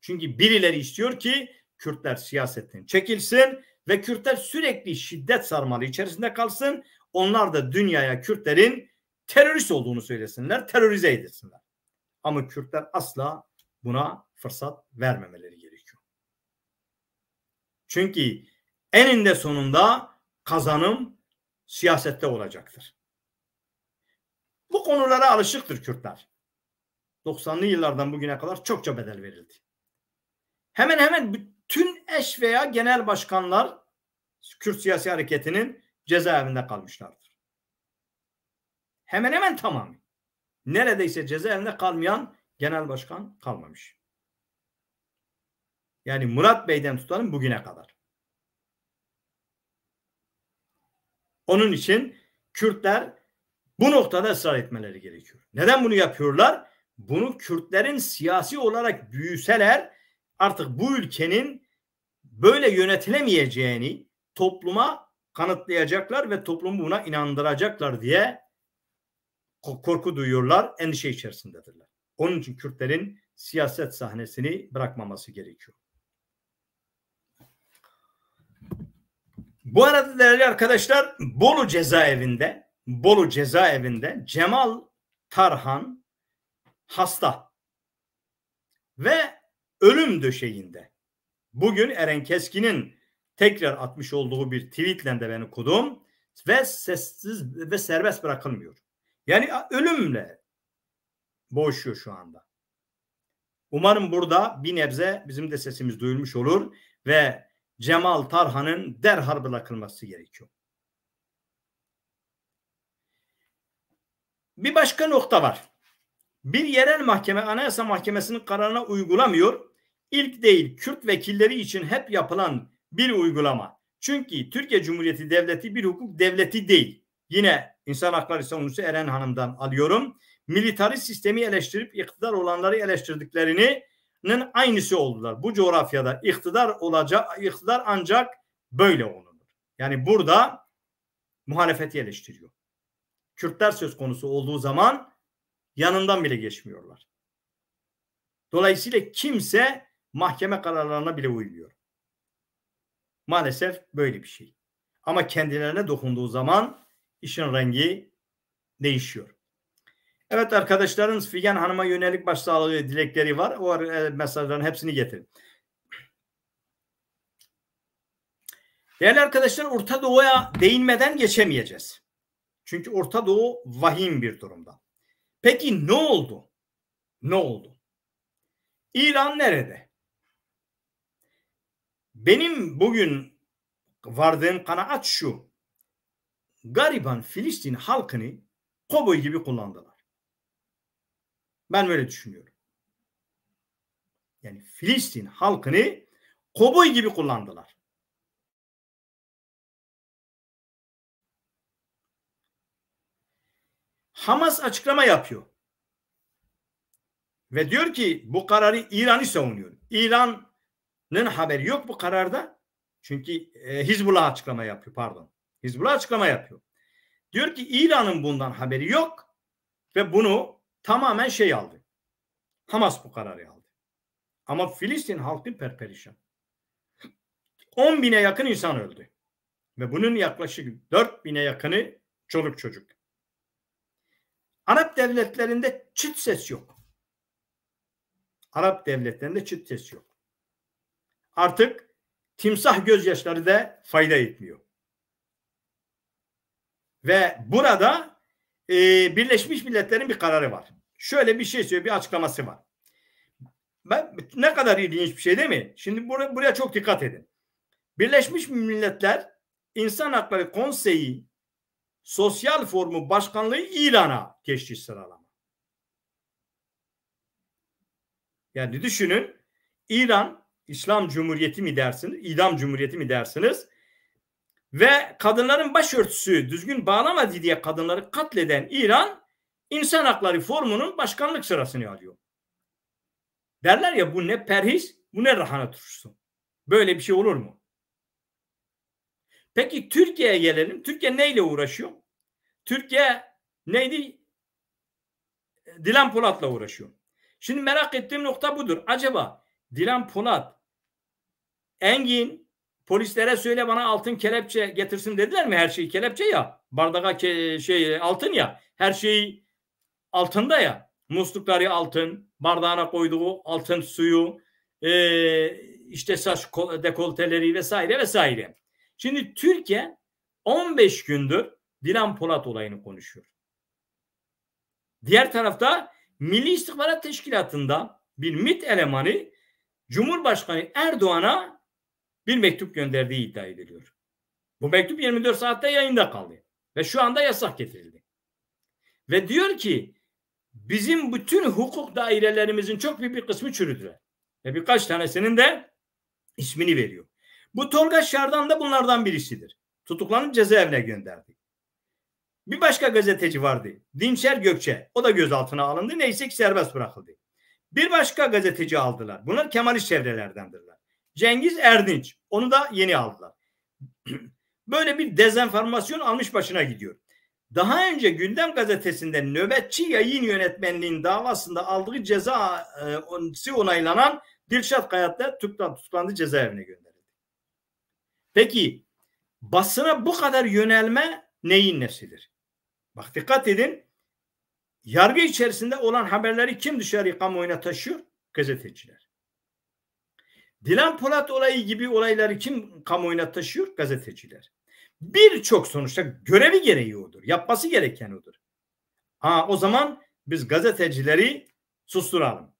Çünkü birileri istiyor ki Kürtler siyasetten çekilsin ve Kürtler sürekli şiddet sarmalı içerisinde kalsın. Onlar da dünyaya Kürtlerin terörist olduğunu söylesinler, terörize edilsinler. Ama Kürtler asla buna fırsat vermemeleri gerekiyor. Çünkü eninde sonunda kazanım siyasette olacaktır. Bu konulara alışıktır Kürtler. 90'lı yıllardan bugüne kadar çokça bedel verildi. Hemen hemen tüm eş veya genel başkanlar Kürt siyasi hareketinin cezaevinde kalmışlardır. Hemen hemen tamamı. Neredeyse cezaevinde kalmayan genel başkan kalmamış. Yani Murat Bey'den tutalım bugüne kadar. Onun için Kürtler bu noktada ısrar etmeleri gerekiyor. Neden bunu yapıyorlar? Bunu Kürtlerin siyasi olarak büyüseler artık bu ülkenin böyle yönetilemeyeceğini topluma kanıtlayacaklar ve toplumu buna inandıracaklar diye korku duyuyorlar, endişe içerisindedirler. Onun için Kürtlerin siyaset sahnesini bırakmaması gerekiyor. Bu arada değerli arkadaşlar Bolu cezaevinde Bolu cezaevinde Cemal Tarhan hasta ve ölüm döşeğinde. Bugün Eren Keskin'in tekrar atmış olduğu bir tweetle de ben okudum ve sessiz ve serbest bırakılmıyor. Yani ölümle boğuşuyor şu anda. Umarım burada bir nebze bizim de sesimiz duyulmuş olur ve Cemal Tarhan'ın derhal bırakılması gerekiyor. Bir başka nokta var. Bir yerel mahkeme Anayasa Mahkemesi'nin kararına uygulamıyor ilk değil Kürt vekilleri için hep yapılan bir uygulama. Çünkü Türkiye Cumhuriyeti Devleti bir hukuk devleti değil. Yine İnsan hakları savunucusu Eren Hanım'dan alıyorum. Militarist sistemi eleştirip iktidar olanları eleştirdiklerinin aynısı oldular. Bu coğrafyada iktidar olacak, iktidar ancak böyle olunur. Yani burada muhalefeti eleştiriyor. Kürtler söz konusu olduğu zaman yanından bile geçmiyorlar. Dolayısıyla kimse mahkeme kararlarına bile uymuyor. Maalesef böyle bir şey. Ama kendilerine dokunduğu zaman işin rengi değişiyor. Evet arkadaşlarınız Figen Hanım'a yönelik başsağlığı dilekleri var. O e, mesajların hepsini getirin. Değerli arkadaşlar Orta Doğu'ya değinmeden geçemeyeceğiz. Çünkü Orta Doğu vahim bir durumda. Peki ne oldu? Ne oldu? İran nerede? Benim bugün vardığım kanaat şu. Gariban Filistin halkını koboy gibi kullandılar. Ben böyle düşünüyorum. Yani Filistin halkını koboy gibi kullandılar. Hamas açıklama yapıyor. Ve diyor ki bu kararı İran'ı savunuyor. İran haberi yok bu kararda. Çünkü e, Hizbullah açıklama yapıyor pardon. Hizbullah açıklama yapıyor. Diyor ki İran'ın bundan haberi yok ve bunu tamamen şey aldı. Hamas bu kararı aldı. Ama Filistin halkı perperişan. 10 bine yakın insan öldü. Ve bunun yaklaşık 4 bine yakını çoluk çocuk. Arap devletlerinde çit ses yok. Arap devletlerinde çit ses yok artık timsah gözyaşları da fayda etmiyor. Ve burada e, Birleşmiş Milletler'in bir kararı var. Şöyle bir şey söylüyor, bir açıklaması var. Ben, ne kadar ilginç bir şey değil mi? Şimdi bur- buraya çok dikkat edin. Birleşmiş Milletler İnsan Hakları Konseyi Sosyal Formu Başkanlığı İran'a geçti sıralama. Yani düşünün İran İslam Cumhuriyeti mi dersiniz? İdam Cumhuriyeti mi dersiniz? Ve kadınların başörtüsü düzgün bağlamadı diye kadınları katleden İran İnsan Hakları Forumu'nun başkanlık sırasını alıyor. Derler ya bu ne perhis bu ne rahana turşusu. Böyle bir şey olur mu? Peki Türkiye'ye gelelim. Türkiye neyle uğraşıyor? Türkiye neydi? Dilan Polat'la uğraşıyor. Şimdi merak ettiğim nokta budur. Acaba Dilan Polat Engin polislere söyle bana altın kelepçe getirsin dediler mi? Her şeyi kelepçe ya. Bardağa ke- şey altın ya. Her şeyi altında ya. Muslukları altın, bardağına koyduğu altın suyu, e, işte saç dekolteleri vesaire vesaire. Şimdi Türkiye 15 gündür Dilan Polat olayını konuşuyor. Diğer tarafta Milli İstihbarat Teşkilatı'nda bir MIT elemanı Cumhurbaşkanı Erdoğan'a bir mektup gönderdiği iddia ediliyor. Bu mektup 24 saatte yayında kaldı ve şu anda yasak getirildi. Ve diyor ki bizim bütün hukuk dairelerimizin çok büyük bir kısmı çürüdüler. Ve birkaç tanesinin de ismini veriyor. Bu Tolga Şardan da bunlardan birisidir. Tutuklanıp cezaevine gönderdi. Bir başka gazeteci vardı. Dinçer Gökçe. O da gözaltına alındı. Neyse ki serbest bırakıldı. Bir başka gazeteci aldılar. Bunlar Kemalist çevrelerdendirler. Cengiz Erdinç. Onu da yeni aldılar. Böyle bir dezenformasyon almış başına gidiyor. Daha önce Gündem Gazetesi'nde nöbetçi yayın yönetmenliğin davasında aldığı cezası e, onaylanan Dilşat Kayat da Türk'ten tutuklandı cezaevine gönderildi. Peki basına bu kadar yönelme neyin nesidir? Bak dikkat edin. Yargı içerisinde olan haberleri kim dışarı kamuoyuna taşıyor? Gazeteciler. Dilan Polat olayı gibi olayları kim kamuoyuna taşıyor? Gazeteciler. Birçok sonuçta görevi gereği odur. Yapması gereken odur. Ha o zaman biz gazetecileri susturalım.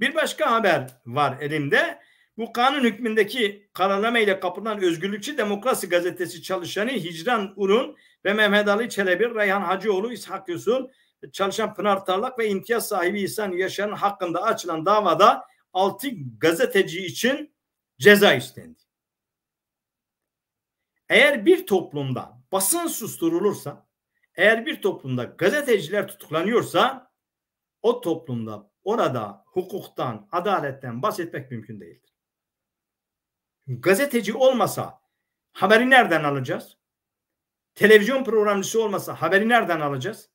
Bir başka haber var elimde. Bu kanun hükmündeki kararlama ile kapılan Özgürlükçü Demokrasi Gazetesi çalışanı Hicran Urun ve Mehmet Ali Çelebi, Reyhan Hacıoğlu, İshak Yusul, çalışan Pınar Tarlak ve imtiyaz sahibi İhsan Yaşar'ın hakkında açılan davada 6 gazeteci için ceza istendi. Eğer bir toplumda basın susturulursa, eğer bir toplumda gazeteciler tutuklanıyorsa o toplumda orada hukuktan, adaletten bahsetmek mümkün değildir. Gazeteci olmasa haberi nereden alacağız? Televizyon programcısı olmasa haberi nereden alacağız?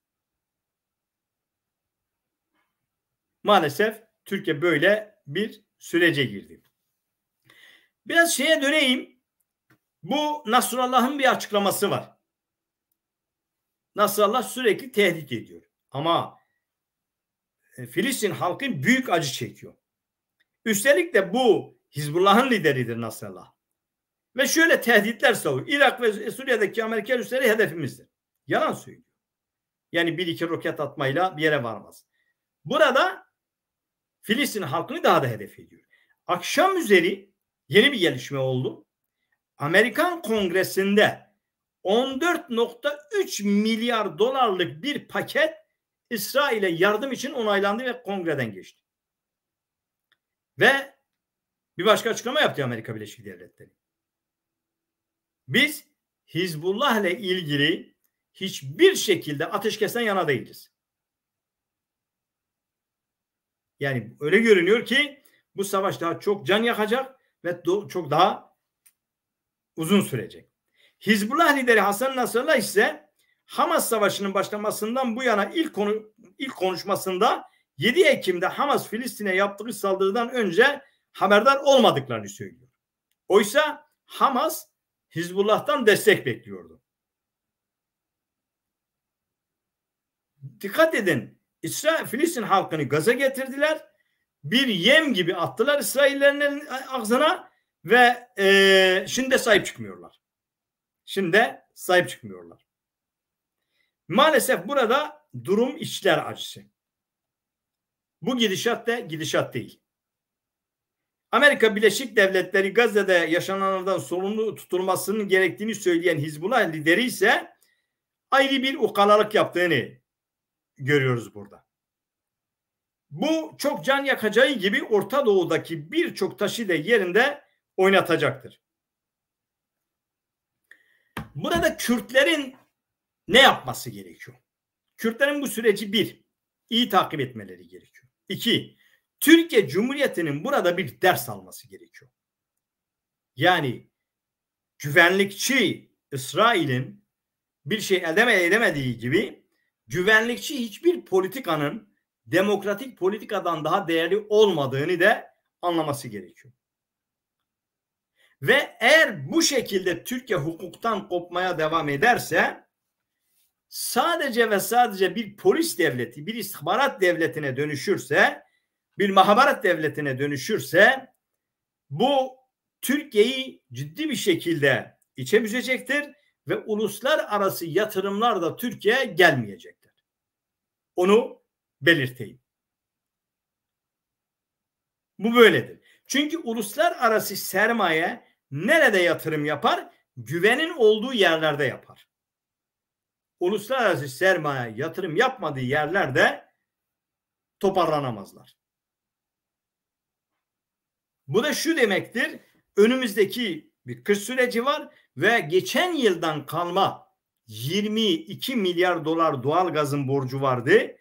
Maalesef Türkiye böyle bir sürece girdi. Biraz şeye döneyim. Bu Nasrullah'ın bir açıklaması var. Nasrullah sürekli tehdit ediyor. Ama e, Filistin halkı büyük acı çekiyor. Üstelik de bu Hizbullah'ın lideridir Nasrullah. Ve şöyle tehditler savur. Irak ve Suriye'deki Amerika üsleri hedefimizdir. Yalan söylüyor. Yani bir iki roket atmayla bir yere varmaz. Burada Filistin halkını daha da hedef ediyor. Akşam üzeri yeni bir gelişme oldu. Amerikan Kongresi'nde 14.3 milyar dolarlık bir paket İsrail'e yardım için onaylandı ve kongreden geçti. Ve bir başka açıklama yaptı Amerika Birleşik Devletleri. Biz Hizbullah ile ilgili hiçbir şekilde ateşkesten yana değiliz. Yani öyle görünüyor ki bu savaş daha çok can yakacak ve çok daha uzun sürecek. Hizbullah lideri Hasan Nasrallah ise Hamas savaşının başlamasından bu yana ilk konu ilk konuşmasında 7 Ekim'de Hamas Filistin'e yaptığı saldırıdan önce haberdar olmadıklarını söylüyor. Oysa Hamas Hizbullah'tan destek bekliyordu. Dikkat edin İsrail Filistin halkını gaza getirdiler. Bir yem gibi attılar İsraillerin ağzına ve e, şimdi de sahip çıkmıyorlar. Şimdi de sahip çıkmıyorlar. Maalesef burada durum içler acısı. Bu gidişat da gidişat değil. Amerika Birleşik Devletleri Gazze'de yaşananlardan sorumlu tutulmasının gerektiğini söyleyen Hizbullah lideri ise ayrı bir ukalalık yaptığını görüyoruz burada. Bu çok can yakacağı gibi Orta Doğu'daki birçok taşı da yerinde oynatacaktır. Burada Kürtlerin ne yapması gerekiyor? Kürtlerin bu süreci bir, iyi takip etmeleri gerekiyor. İki, Türkiye Cumhuriyeti'nin burada bir ders alması gerekiyor. Yani güvenlikçi İsrail'in bir şey edeme edemediği gibi güvenlikçi hiçbir politikanın demokratik politikadan daha değerli olmadığını da anlaması gerekiyor. Ve eğer bu şekilde Türkiye hukuktan kopmaya devam ederse sadece ve sadece bir polis devleti, bir istihbarat devletine dönüşürse, bir mahabarat devletine dönüşürse bu Türkiye'yi ciddi bir şekilde içe büzecektir ve uluslararası yatırımlar da Türkiye'ye gelmeyecek. Onu belirteyim. Bu böyledir. Çünkü uluslararası sermaye nerede yatırım yapar? Güvenin olduğu yerlerde yapar. Uluslararası sermaye yatırım yapmadığı yerlerde toparlanamazlar. Bu da şu demektir. Önümüzdeki bir kış süreci var ve geçen yıldan kalma 22 milyar dolar doğal gazın borcu vardı.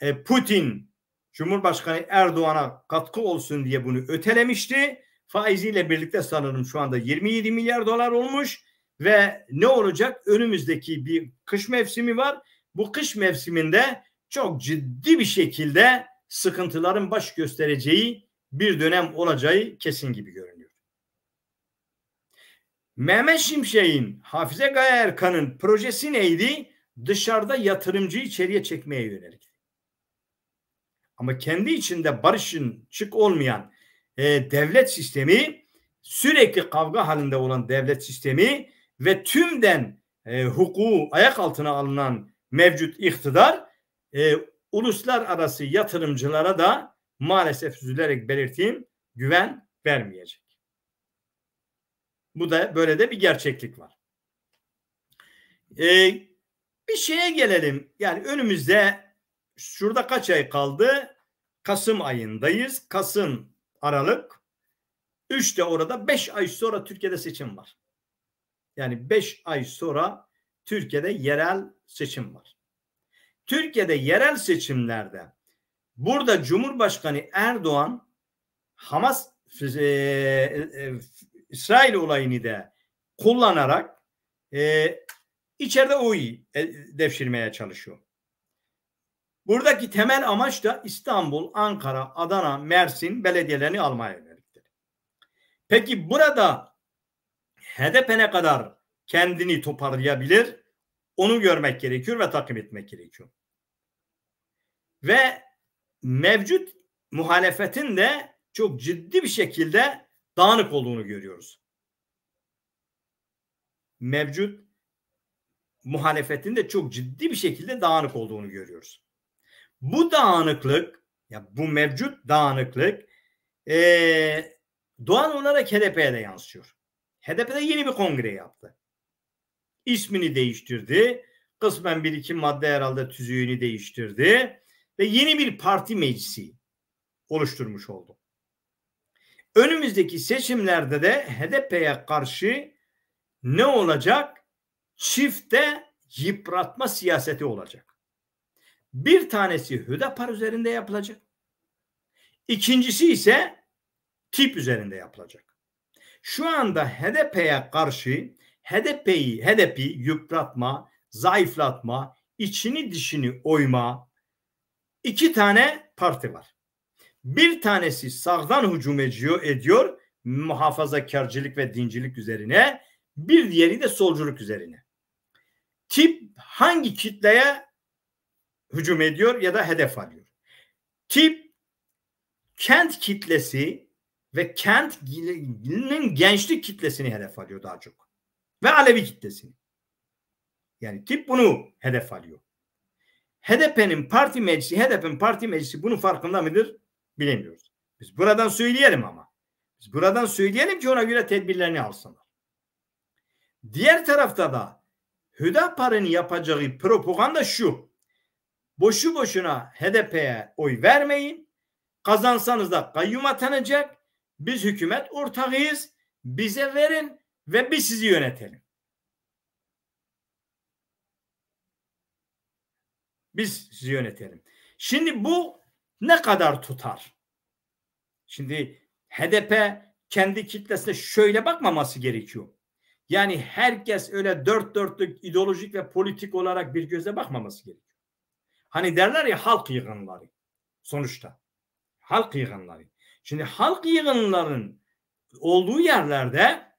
E, Putin Cumhurbaşkanı Erdoğan'a katkı olsun diye bunu ötelemişti. Faiziyle birlikte sanırım şu anda 27 milyar dolar olmuş ve ne olacak? Önümüzdeki bir kış mevsimi var. Bu kış mevsiminde çok ciddi bir şekilde sıkıntıların baş göstereceği bir dönem olacağı kesin gibi görünüyor. Mehmet Şimşek'in, Hafize Gaye Erkan'ın projesi neydi? Dışarıda yatırımcıyı içeriye çekmeye yönelik. Ama kendi içinde barışın çık olmayan e, devlet sistemi, sürekli kavga halinde olan devlet sistemi ve tümden e, hukuku ayak altına alınan mevcut iktidar e, uluslararası yatırımcılara da maalesef üzülerek belirttiğim güven vermeyecek. Bu da böyle de bir gerçeklik var. Ee, bir şeye gelelim. Yani önümüzde şurada kaç ay kaldı? Kasım ayındayız. Kasım, Aralık. Üç de orada beş ay sonra Türkiye'de seçim var. Yani beş ay sonra Türkiye'de yerel seçim var. Türkiye'de yerel seçimlerde burada Cumhurbaşkanı Erdoğan Hamas e, e, İsrail olayını da kullanarak e, içeride oy e, devşirmeye çalışıyor. Buradaki temel amaç da İstanbul, Ankara, Adana, Mersin belediyelerini almaya yöneliktir. Peki burada HDP ne kadar kendini toparlayabilir? Onu görmek gerekiyor ve takip etmek gerekiyor. Ve mevcut muhalefetin de çok ciddi bir şekilde dağınık olduğunu görüyoruz. Mevcut muhalefetin de çok ciddi bir şekilde dağınık olduğunu görüyoruz. Bu dağınıklık, ya bu mevcut dağınıklık ee, doğal olarak HDP'ye de yansıyor. HDP'de yeni bir kongre yaptı. İsmini değiştirdi. Kısmen bir iki madde herhalde tüzüğünü değiştirdi. Ve yeni bir parti meclisi oluşturmuş oldu. Önümüzdeki seçimlerde de HDP'ye karşı ne olacak? Çifte yıpratma siyaseti olacak. Bir tanesi Hüdapar üzerinde yapılacak. İkincisi ise tip üzerinde yapılacak. Şu anda HDP'ye karşı HDP'yi, HDP yıpratma, zayıflatma, içini dişini oyma iki tane parti var. Bir tanesi sağdan hücum ediyor, ediyor muhafazakarcılık ve dincilik üzerine. Bir diğeri de solculuk üzerine. Tip hangi kitleye hücum ediyor ya da hedef alıyor? Tip kent kitlesi ve kent'in gençlik kitlesini hedef alıyor daha çok. Ve Alevi kitlesini. Yani tip bunu hedef alıyor. HDP'nin parti meclisi, HDP'nin parti meclisi bunun farkında mıdır? Bilemiyoruz. Biz buradan söyleyelim ama. Biz buradan söyleyelim ki ona göre tedbirlerini alsınlar. Diğer tarafta da Hüdapar'ın yapacağı propaganda şu. Boşu boşuna HDP'ye oy vermeyin. Kazansanız da kayyum atanacak. Biz hükümet ortağıyız. Bize verin ve biz sizi yönetelim. Biz sizi yönetelim. Şimdi bu ne kadar tutar? Şimdi HDP kendi kitlesine şöyle bakmaması gerekiyor. Yani herkes öyle dört dörtlük ideolojik ve politik olarak bir göze bakmaması gerekiyor. Hani derler ya halk yığınları sonuçta. Halk yığınları. Şimdi halk yığınların olduğu yerlerde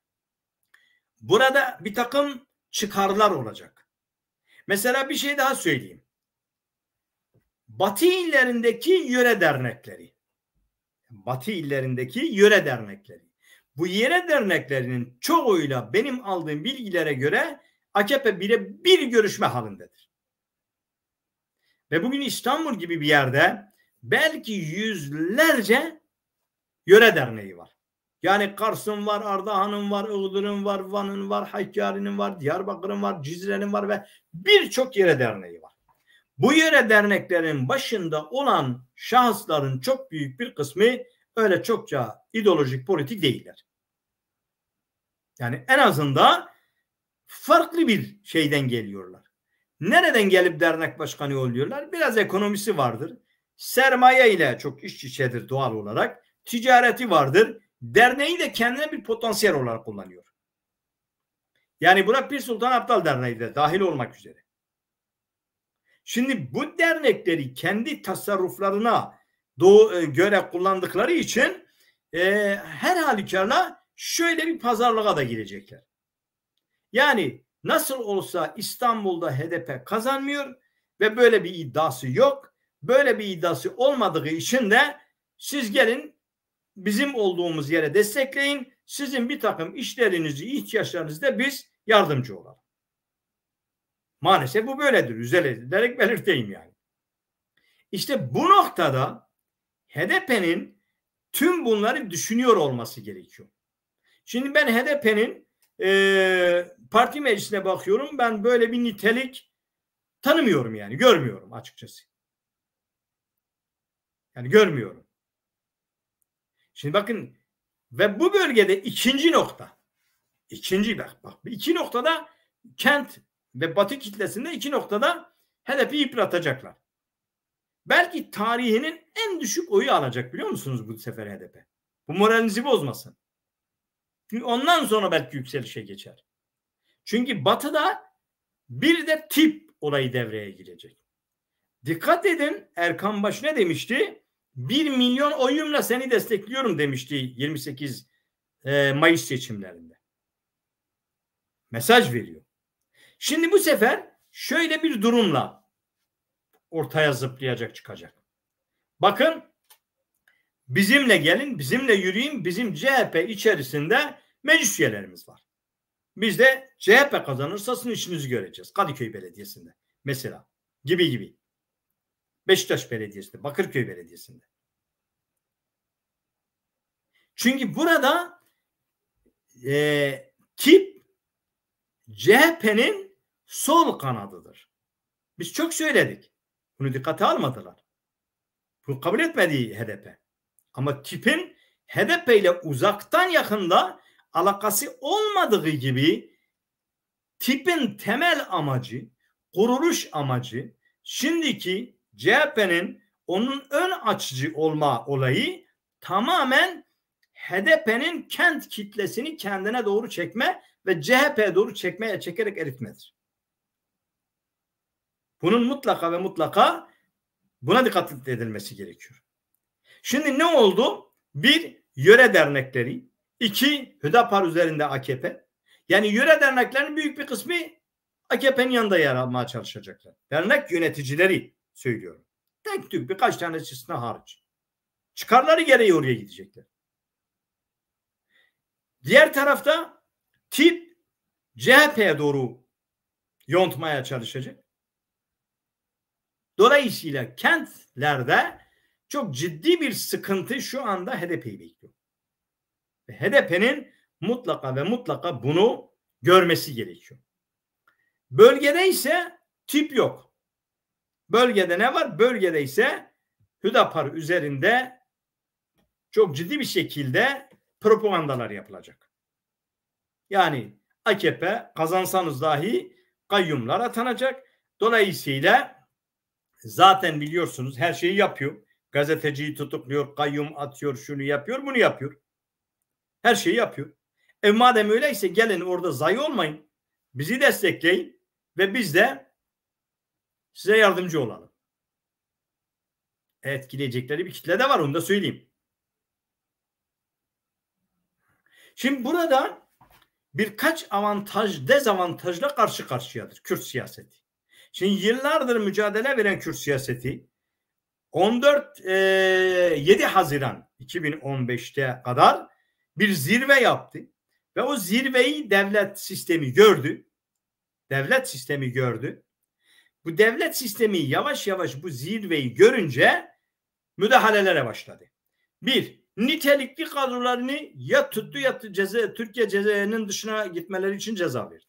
burada bir takım çıkarlar olacak. Mesela bir şey daha söyleyeyim. Batı illerindeki yöre dernekleri. Batı illerindeki yöre dernekleri. Bu yöre derneklerinin çoğuyla benim aldığım bilgilere göre AKP bire bir görüşme halindedir. Ve bugün İstanbul gibi bir yerde belki yüzlerce yöre derneği var. Yani Kars'ın var, Ardahan'ın var, Iğdır'ın var, Van'ın var, Hakkari'nin var, Diyarbakır'ın var, Cizre'nin var ve birçok yere derneği var. Bu yere derneklerin başında olan şahısların çok büyük bir kısmı öyle çokça ideolojik politik değiller. Yani en azından farklı bir şeyden geliyorlar. Nereden gelip dernek başkanı oluyorlar? Biraz ekonomisi vardır. Sermaye ile çok iç içedir doğal olarak. Ticareti vardır. Derneği de kendine bir potansiyel olarak kullanıyor. Yani burak Pir Sultan abdal Derneği de dahil olmak üzere. Şimdi bu dernekleri kendi tasarruflarına doğu, e, göre kullandıkları için e, her halükarla şöyle bir pazarlığa da girecekler. Yani nasıl olsa İstanbul'da HDP kazanmıyor ve böyle bir iddiası yok. Böyle bir iddiası olmadığı için de siz gelin bizim olduğumuz yere destekleyin. Sizin bir takım işlerinizi, ihtiyaçlarınızda biz yardımcı olalım. Maalesef bu böyledir. Üzel ederek belirteyim yani. İşte bu noktada HDP'nin tüm bunları düşünüyor olması gerekiyor. Şimdi ben HDP'nin e, parti meclisine bakıyorum. Ben böyle bir nitelik tanımıyorum yani. Görmüyorum açıkçası. Yani görmüyorum. Şimdi bakın ve bu bölgede ikinci nokta. İkinci bak, bak iki noktada kent ve Batı kitlesinde iki noktada hedefi yıpratacaklar. Belki tarihinin en düşük oyu alacak biliyor musunuz bu sefer HDP? Bu moralinizi bozmasın. Çünkü ondan sonra belki yükselişe geçer. Çünkü batıda bir de tip olayı devreye girecek. Dikkat edin Erkan Baş ne demişti? Bir milyon oyumla seni destekliyorum demişti 28 e, Mayıs seçimlerinde. Mesaj veriyor. Şimdi bu sefer şöyle bir durumla ortaya zıplayacak çıkacak. Bakın bizimle gelin, bizimle yürüyün, bizim CHP içerisinde meclis üyelerimiz var. Biz de CHP kazanırsa sizin işinizi göreceğiz. Kadıköy Belediyesi'nde mesela gibi gibi. Beşiktaş Belediyesi'nde, Bakırköy Belediyesi'nde. Çünkü burada e, tip CHP'nin sol kanadıdır. Biz çok söyledik. Bunu dikkate almadılar. Bu kabul etmedi HDP. Ama tipin HDP ile uzaktan yakında alakası olmadığı gibi tipin temel amacı, kuruluş amacı şimdiki CHP'nin onun ön açıcı olma olayı tamamen HDP'nin kent kitlesini kendine doğru çekme ve CHP'ye doğru çekmeye çekerek eritmedir. Bunun mutlaka ve mutlaka buna dikkat edilmesi gerekiyor. Şimdi ne oldu? Bir, yöre dernekleri. iki Hüdapar üzerinde AKP. Yani yöre derneklerinin büyük bir kısmı AKP'nin yanında yer almaya çalışacaklar. Dernek yöneticileri söylüyorum. Tek tük birkaç tane istisna hariç. Çıkarları gereği oraya gidecekler. Diğer tarafta tip CHP'ye doğru yontmaya çalışacak. Dolayısıyla kentlerde çok ciddi bir sıkıntı şu anda HDP'yi bekliyor. Ve HDP'nin mutlaka ve mutlaka bunu görmesi gerekiyor. Bölgede ise tip yok. Bölgede ne var? Bölgede ise Hüdapar üzerinde çok ciddi bir şekilde propagandalar yapılacak. Yani AKP kazansanız dahi kayyumlar atanacak. Dolayısıyla zaten biliyorsunuz her şeyi yapıyor. Gazeteciyi tutukluyor, kayyum atıyor, şunu yapıyor, bunu yapıyor. Her şeyi yapıyor. E madem öyleyse gelin orada zay olmayın. Bizi destekleyin ve biz de size yardımcı olalım. Etkileyecekleri bir kitle de var onu da söyleyeyim. Şimdi burada birkaç avantaj dezavantajla karşı karşıyadır Kürt siyaseti. Şimdi yıllardır mücadele veren Kürt siyaseti 14 e, 7 Haziran 2015'te kadar bir zirve yaptı ve o zirveyi devlet sistemi gördü. Devlet sistemi gördü. Bu devlet sistemi yavaş yavaş bu zirveyi görünce müdahalelere başladı. Bir, nitelikli kadrolarını ya tuttu ya ceza, Türkiye cezaevinin dışına gitmeleri için ceza verdi.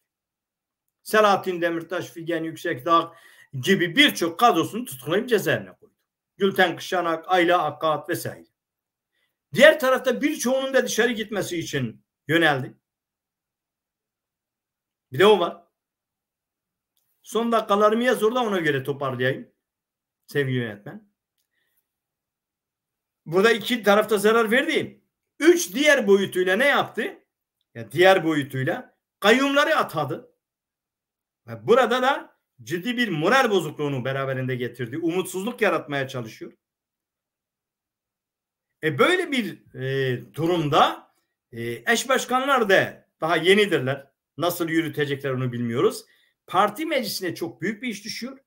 Selahattin Demirtaş, Figen Yüksekdağ gibi birçok kadrosunu tutuklayıp cezaevine koydu. Gülten Kışanak, Ayla Akkat vesaire. Diğer tarafta birçoğunun da dışarı gitmesi için yöneldi. Bir de o var. Son dakikalarımı yaz da ona göre toparlayayım. Sevgili yönetmen. Burada iki tarafta zarar verdi. Üç diğer boyutuyla ne yaptı? Ya diğer boyutuyla kayyumları atadı. Burada da ciddi bir moral bozukluğunu beraberinde getirdi. Umutsuzluk yaratmaya çalışıyor. E böyle bir e, durumda e, eş başkanlar da daha yenidirler. Nasıl yürütecekler onu bilmiyoruz. Parti meclisine çok büyük bir iş düşüyor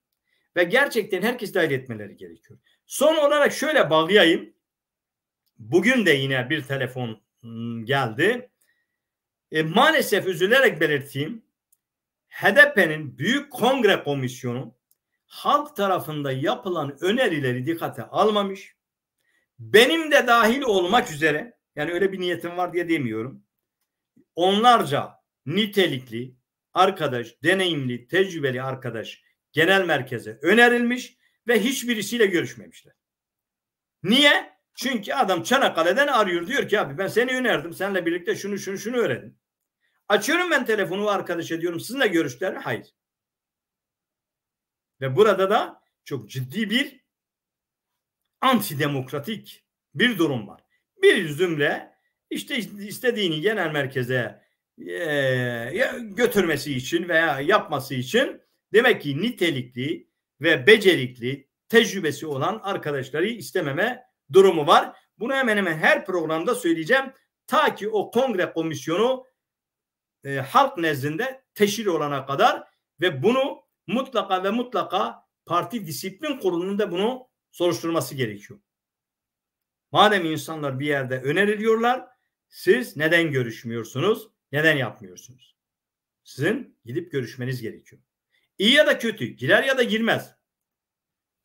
ve gerçekten herkes dahil etmeleri gerekiyor. Son olarak şöyle bağlayayım. Bugün de yine bir telefon ıı, geldi. E, maalesef üzülerek belirteyim. HDP'nin Büyük Kongre Komisyonu halk tarafında yapılan önerileri dikkate almamış. Benim de dahil olmak üzere yani öyle bir niyetim var diye demiyorum. Onlarca nitelikli arkadaş, deneyimli, tecrübeli arkadaş genel merkeze önerilmiş ve hiçbirisiyle görüşmemişler. Niye? Çünkü adam Çanakkale'den arıyor diyor ki abi ben seni önerdim. Seninle birlikte şunu şunu şunu öğrendim. Açıyorum ben telefonu arkadaş ediyorum sizinle görüşler mi? Hayır. Ve burada da çok ciddi bir antidemokratik bir durum var. Bir zümre işte istediğini genel merkeze e, götürmesi için veya yapması için demek ki nitelikli ve becerikli tecrübesi olan arkadaşları istememe durumu var. Bunu hemen hemen her programda söyleyeceğim. Ta ki o kongre komisyonu e, halk nezdinde teşhir olana kadar ve bunu mutlaka ve mutlaka parti disiplin kurulunun da bunu soruşturması gerekiyor. Madem insanlar bir yerde öneriliyorlar siz neden görüşmüyorsunuz? Neden yapmıyorsunuz? Sizin gidip görüşmeniz gerekiyor. İyi ya da kötü, girer ya da girmez.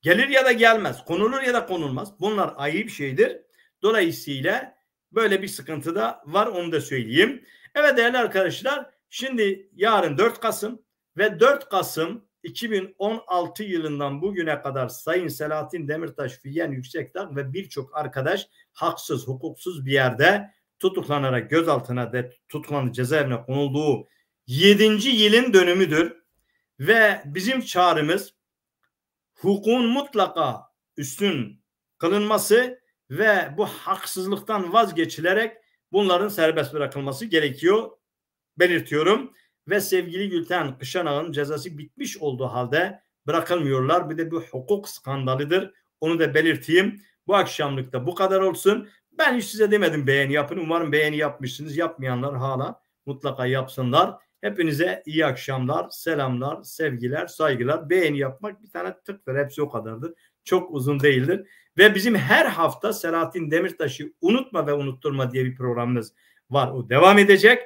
Gelir ya da gelmez, konulur ya da konulmaz. Bunlar ayrı bir şeydir. Dolayısıyla böyle bir sıkıntı da var onu da söyleyeyim. Evet değerli arkadaşlar şimdi yarın 4 Kasım ve 4 Kasım 2016 yılından bugüne kadar Sayın Selahattin Demirtaş, Fiyen Yüksekdağ ve birçok arkadaş haksız, hukuksuz bir yerde tutuklanarak gözaltına ve tutuklandı cezaevine konulduğu 7. yılın dönümüdür. Ve bizim çağrımız hukukun mutlaka üstün kılınması ve bu haksızlıktan vazgeçilerek Bunların serbest bırakılması gerekiyor belirtiyorum. Ve sevgili Gülten Kışanağ'ın cezası bitmiş olduğu halde bırakılmıyorlar. Bir de bu hukuk skandalıdır. Onu da belirteyim. Bu akşamlık da bu kadar olsun. Ben hiç size demedim beğeni yapın. Umarım beğeni yapmışsınız. Yapmayanlar hala mutlaka yapsınlar. Hepinize iyi akşamlar, selamlar, sevgiler, saygılar. Beğeni yapmak bir tane tıktır. Hepsi o kadardır. Çok uzun değildir. Ve bizim her hafta Selahattin Demirtaş'ı unutma ve unutturma diye bir programımız var. O devam edecek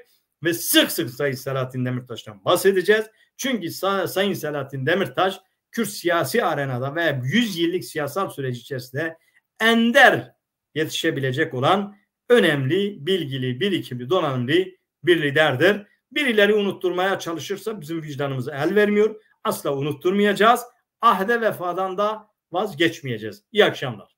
ve sık sık Sayın Selahattin Demirtaş'tan bahsedeceğiz. Çünkü Sayın Selahattin Demirtaş Kürt siyasi arenada ve 100 yıllık siyasal süreç içerisinde ender yetişebilecek olan önemli, bilgili, birikimli, donanımlı bir liderdir. Birileri unutturmaya çalışırsa bizim vicdanımız el vermiyor. Asla unutturmayacağız. Ahde vefadan da vazgeçmeyeceğiz. İyi akşamlar.